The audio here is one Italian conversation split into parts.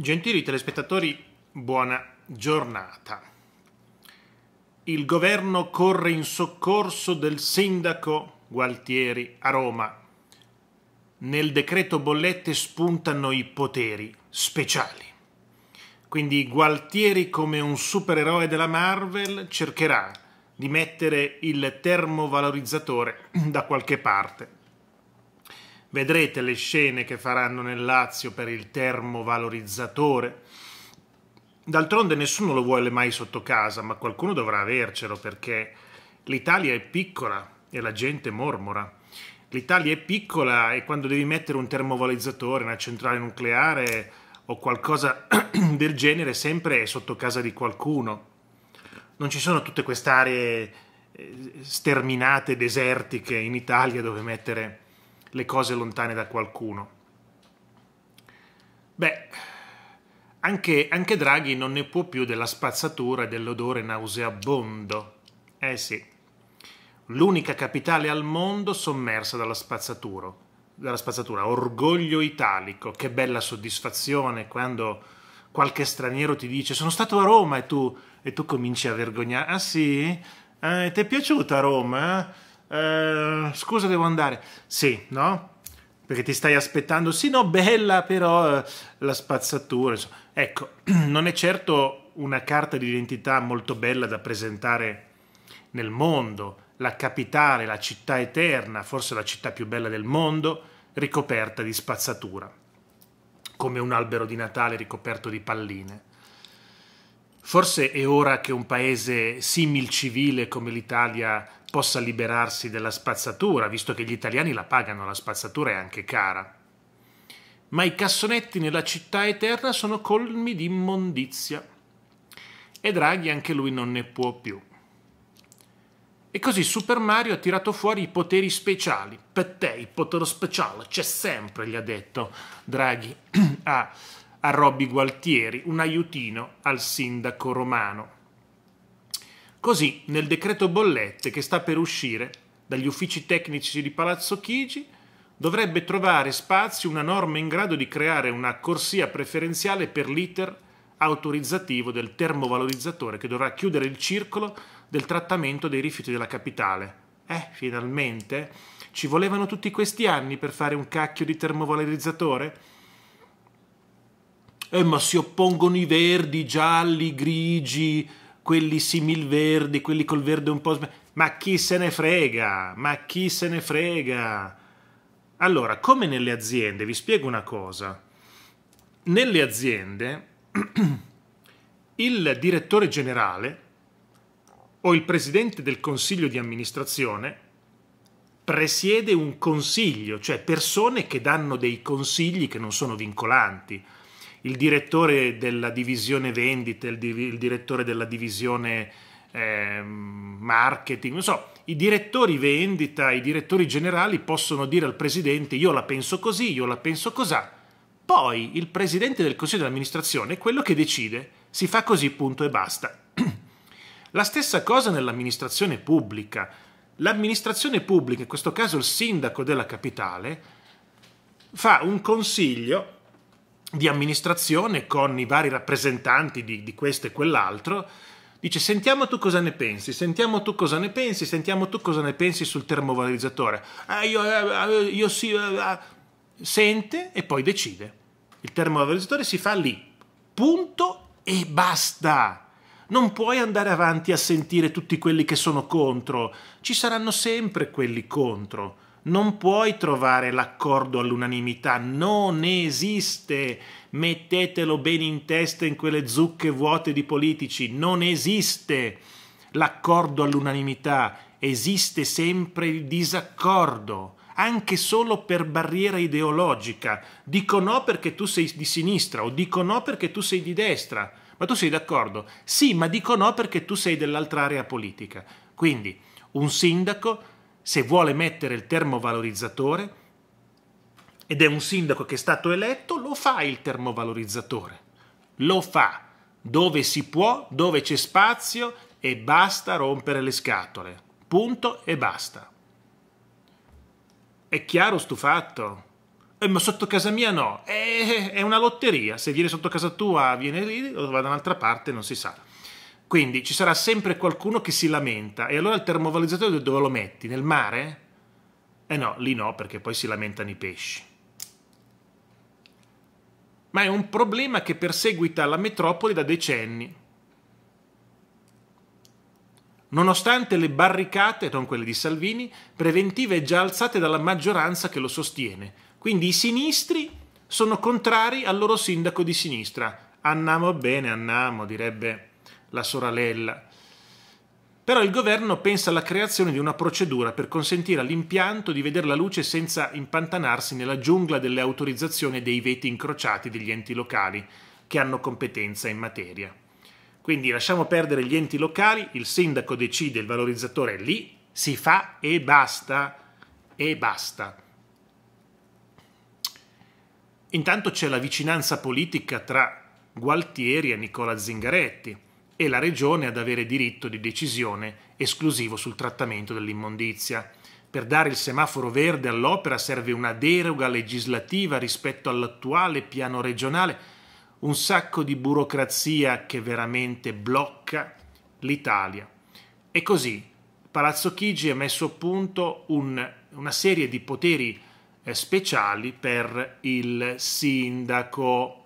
Gentili telespettatori, buona giornata. Il governo corre in soccorso del sindaco Gualtieri a Roma. Nel decreto bollette spuntano i poteri speciali. Quindi Gualtieri, come un supereroe della Marvel, cercherà di mettere il termovalorizzatore da qualche parte. Vedrete le scene che faranno nel Lazio per il termovalorizzatore. D'altronde nessuno lo vuole mai sotto casa, ma qualcuno dovrà avercelo perché l'Italia è piccola e la gente mormora. L'Italia è piccola e quando devi mettere un termovalorizzatore, una centrale nucleare o qualcosa del genere, sempre è sotto casa di qualcuno. Non ci sono tutte queste aree eh, sterminate, desertiche in Italia dove mettere le cose lontane da qualcuno. Beh, anche, anche Draghi non ne può più della spazzatura e dell'odore nauseabondo. Eh sì, l'unica capitale al mondo sommersa dalla spazzatura, dalla spazzatura, orgoglio italico, che bella soddisfazione quando qualche straniero ti dice sono stato a Roma e tu, e tu cominci a vergognare, ah sì? Eh, ti è piaciuta Roma? Eh? Eh, scusa, devo andare. Sì, no? Perché ti stai aspettando, sì, no, bella, però eh, la spazzatura. Insomma. Ecco, non è certo una carta d'identità molto bella da presentare nel mondo, la capitale, la città eterna, forse la città più bella del mondo, ricoperta di spazzatura, come un albero di Natale ricoperto di palline. Forse è ora che un paese simil civile come l'Italia possa liberarsi della spazzatura, visto che gli italiani la pagano, la spazzatura è anche cara. Ma i cassonetti nella città eterna sono colmi di immondizia. E Draghi anche lui non ne può più. E così Super Mario ha tirato fuori i poteri speciali. Per te il potere speciale c'è sempre, gli ha detto Draghi a, a Robby Gualtieri, un aiutino al sindaco romano. Così, nel decreto bollette che sta per uscire dagli uffici tecnici di Palazzo Chigi, dovrebbe trovare spazio una norma in grado di creare una corsia preferenziale per l'iter autorizzativo del termovalorizzatore che dovrà chiudere il circolo del trattamento dei rifiuti della capitale. Eh, finalmente, ci volevano tutti questi anni per fare un cacchio di termovalorizzatore? Eh, ma si oppongono i verdi, i gialli, i grigi, quelli similverdi, quelli col verde un po' sm- ma chi se ne frega? Ma chi se ne frega? Allora, come nelle aziende, vi spiego una cosa. Nelle aziende il direttore generale o il presidente del consiglio di amministrazione presiede un consiglio, cioè persone che danno dei consigli che non sono vincolanti il direttore della divisione vendite, il, div- il direttore della divisione eh, marketing, non so, i direttori vendita, i direttori generali possono dire al presidente io la penso così, io la penso cos'ha. Poi il presidente del consiglio di amministrazione è quello che decide, si fa così punto e basta. la stessa cosa nell'amministrazione pubblica. L'amministrazione pubblica, in questo caso il sindaco della capitale, fa un consiglio di amministrazione con i vari rappresentanti di, di questo e quell'altro, dice sentiamo tu cosa ne pensi, sentiamo tu cosa ne pensi, sentiamo tu cosa ne pensi sul termovalorizzatore. Ah, io, eh, ah, io sì, eh, ah. sente e poi decide. Il termovalorizzatore si fa lì, punto e basta. Non puoi andare avanti a sentire tutti quelli che sono contro, ci saranno sempre quelli contro non puoi trovare l'accordo all'unanimità, non esiste, mettetelo bene in testa in quelle zucche vuote di politici, non esiste l'accordo all'unanimità, esiste sempre il disaccordo, anche solo per barriera ideologica. Dico no perché tu sei di sinistra o dico no perché tu sei di destra. Ma tu sei d'accordo? Sì, ma dico no perché tu sei dell'altra area politica. Quindi un sindaco se vuole mettere il termovalorizzatore ed è un sindaco che è stato eletto, lo fa il termovalorizzatore. Lo fa dove si può, dove c'è spazio e basta rompere le scatole. Punto e basta. È chiaro sto fatto? Eh, ma sotto casa mia no, è, eh, eh, è una lotteria. Se viene sotto casa tua viene lì, o va da un'altra parte non si sa. Quindi ci sarà sempre qualcuno che si lamenta. E allora il termovalorizzatore dove lo metti? Nel mare? Eh no, lì no, perché poi si lamentano i pesci. Ma è un problema che perseguita la metropoli da decenni. Nonostante le barricate, non quelle di Salvini, preventive già alzate dalla maggioranza che lo sostiene. Quindi i sinistri sono contrari al loro sindaco di sinistra. Andiamo bene, andiamo, direbbe la sorella. Però il governo pensa alla creazione di una procedura per consentire all'impianto di vedere la luce senza impantanarsi nella giungla delle autorizzazioni e dei veti incrociati degli enti locali che hanno competenza in materia. Quindi lasciamo perdere gli enti locali, il sindaco decide, il valorizzatore è lì, si fa e basta, e basta. Intanto c'è la vicinanza politica tra Gualtieri e Nicola Zingaretti e la Regione ad avere diritto di decisione esclusivo sul trattamento dell'immondizia. Per dare il semaforo verde all'opera serve una deroga legislativa rispetto all'attuale piano regionale, un sacco di burocrazia che veramente blocca l'Italia. E così Palazzo Chigi ha messo a punto un, una serie di poteri eh, speciali per il sindaco,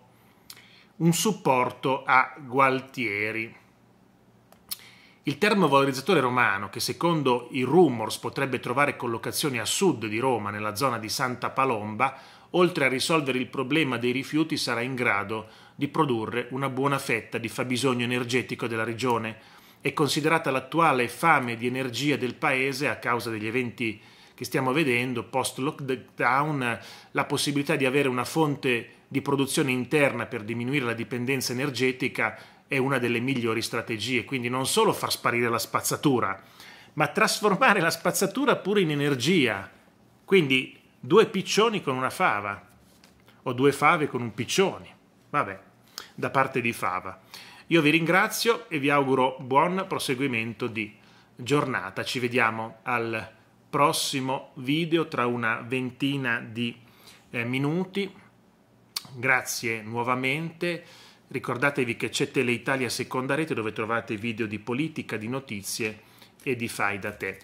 un supporto a Gualtieri. Il termovalorizzatore romano, che secondo i rumors potrebbe trovare collocazioni a sud di Roma, nella zona di Santa Palomba, oltre a risolvere il problema dei rifiuti sarà in grado di produrre una buona fetta di fabbisogno energetico della regione e considerata l'attuale fame di energia del paese a causa degli eventi che stiamo vedendo post lockdown, la possibilità di avere una fonte di produzione interna per diminuire la dipendenza energetica è una delle migliori strategie, quindi non solo far sparire la spazzatura, ma trasformare la spazzatura pure in energia, quindi due piccioni con una fava o due fave con un piccione, vabbè, da parte di fava. Io vi ringrazio e vi auguro buon proseguimento di giornata, ci vediamo al prossimo video tra una ventina di eh, minuti. Grazie nuovamente. Ricordatevi che c'è Teleitalia seconda rete dove trovate video di politica, di notizie e di fai da te.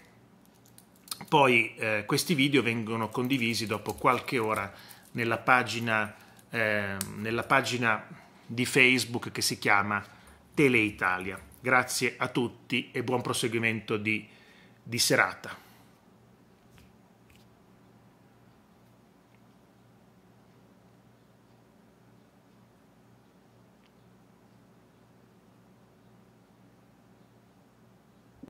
Poi eh, questi video vengono condivisi dopo qualche ora nella pagina, eh, nella pagina di Facebook che si chiama Teleitalia. Grazie a tutti e buon proseguimento di, di serata.